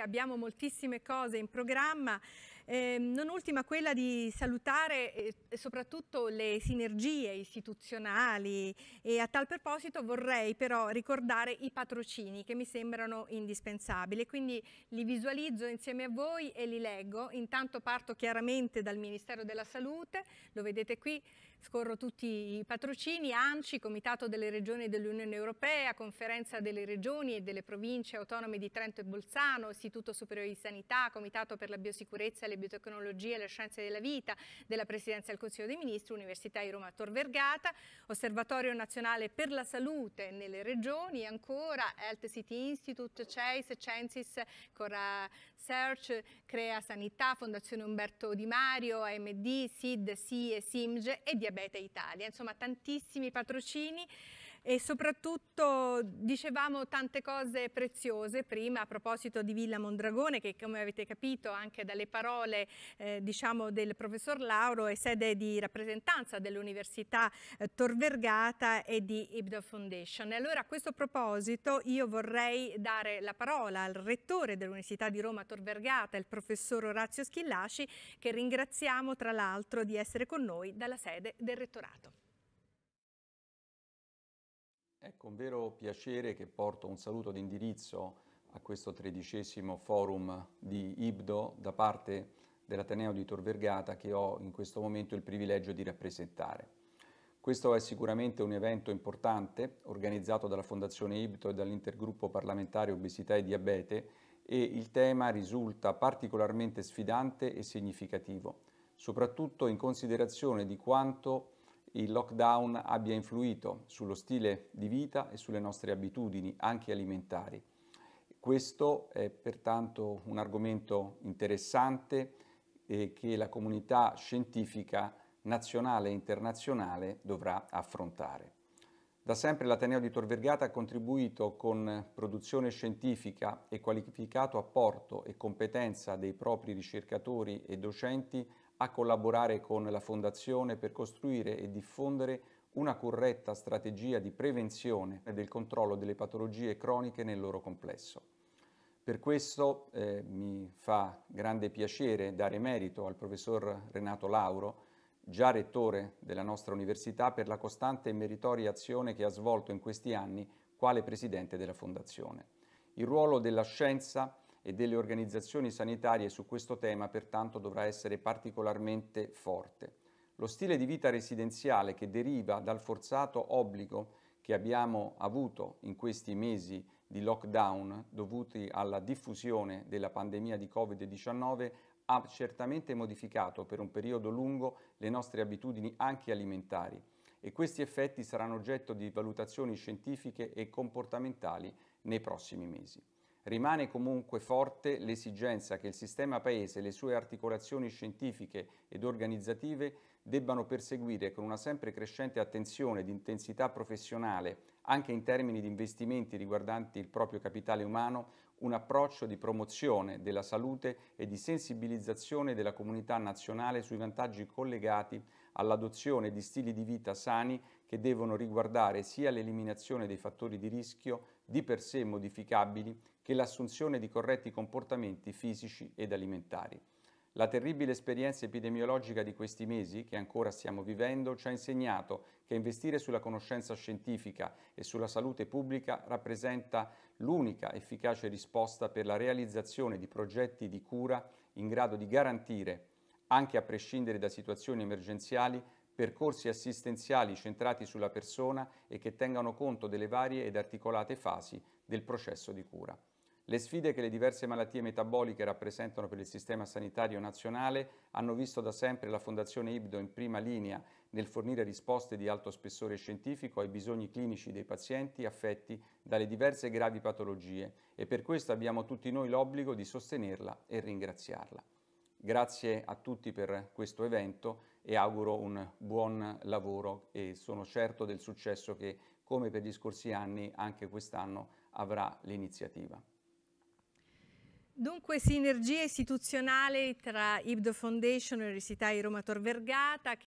abbiamo moltissime cose in programma. Eh, non ultima quella di salutare eh, soprattutto le sinergie istituzionali e a tal proposito vorrei però ricordare i patrocini che mi sembrano indispensabili, quindi li visualizzo insieme a voi e li leggo. Intanto parto chiaramente dal Ministero della Salute, lo vedete qui, scorro tutti i patrocini, ANCI, Comitato delle Regioni dell'Unione Europea, Conferenza delle Regioni e delle Province Autonome di Trento e Bolzano, Istituto Superiore di Sanità, Comitato per la Biosicurezza e le biotecnologie e le scienze della vita della Presidenza del Consiglio dei Ministri, Università di Roma Tor Vergata, Osservatorio Nazionale per la Salute nelle Regioni, ancora Health City Institute, CEIS, Censis, Cora Search, Crea Sanità, Fondazione Umberto Di Mario, AMD, SID, SIE, SIMGE e Diabete Italia. Insomma tantissimi patrocini e soprattutto dicevamo tante cose preziose prima a proposito di Villa Mondragone che come avete capito anche dalle parole eh, diciamo del professor Lauro è sede di rappresentanza dell'Università eh, Tor Vergata e di Ibda Foundation. Allora a questo proposito io vorrei dare la parola al rettore dell'Università di Roma Tor Vergata, il professor Orazio Schillaci che ringraziamo tra l'altro di essere con noi dalla sede del rettorato. È con ecco, vero piacere che porto un saluto d'indirizzo a questo tredicesimo forum di IBDO da parte dell'Ateneo di Tor Vergata che ho in questo momento il privilegio di rappresentare. Questo è sicuramente un evento importante organizzato dalla Fondazione IBDO e dall'Intergruppo parlamentare Obesità e Diabete e il tema risulta particolarmente sfidante e significativo, soprattutto in considerazione di quanto il lockdown abbia influito sullo stile di vita e sulle nostre abitudini, anche alimentari. Questo è pertanto un argomento interessante eh, che la comunità scientifica nazionale e internazionale dovrà affrontare. Da sempre l'Ateneo di Tor Vergata ha contribuito con produzione scientifica e qualificato apporto e competenza dei propri ricercatori e docenti a collaborare con la Fondazione per costruire e diffondere una corretta strategia di prevenzione e del controllo delle patologie croniche nel loro complesso. Per questo eh, mi fa grande piacere dare merito al professor Renato Lauro, già rettore della nostra università, per la costante e meritoria azione che ha svolto in questi anni quale presidente della Fondazione. Il ruolo della scienza e delle organizzazioni sanitarie su questo tema pertanto dovrà essere particolarmente forte. Lo stile di vita residenziale che deriva dal forzato obbligo che abbiamo avuto in questi mesi di lockdown dovuti alla diffusione della pandemia di Covid-19 ha certamente modificato per un periodo lungo le nostre abitudini anche alimentari e questi effetti saranno oggetto di valutazioni scientifiche e comportamentali nei prossimi mesi. Rimane comunque forte l'esigenza che il sistema Paese e le sue articolazioni scientifiche ed organizzative debbano perseguire con una sempre crescente attenzione ed intensità professionale, anche in termini di investimenti riguardanti il proprio capitale umano, un approccio di promozione della salute e di sensibilizzazione della comunità nazionale sui vantaggi collegati all'adozione di stili di vita sani che devono riguardare sia l'eliminazione dei fattori di rischio di per sé modificabili che l'assunzione di corretti comportamenti fisici ed alimentari. La terribile esperienza epidemiologica di questi mesi, che ancora stiamo vivendo, ci ha insegnato che investire sulla conoscenza scientifica e sulla salute pubblica rappresenta l'unica efficace risposta per la realizzazione di progetti di cura in grado di garantire, anche a prescindere da situazioni emergenziali, percorsi assistenziali centrati sulla persona e che tengano conto delle varie ed articolate fasi del processo di cura. Le sfide che le diverse malattie metaboliche rappresentano per il sistema sanitario nazionale hanno visto da sempre la Fondazione Ibdo in prima linea nel fornire risposte di alto spessore scientifico ai bisogni clinici dei pazienti affetti dalle diverse gravi patologie e per questo abbiamo tutti noi l'obbligo di sostenerla e ringraziarla. Grazie a tutti per questo evento e auguro un buon lavoro e sono certo del successo che, come per gli scorsi anni, anche quest'anno avrà l'iniziativa. Dunque sinergie istituzionali tra IBDO Foundation e Università di Roma Tor Vergata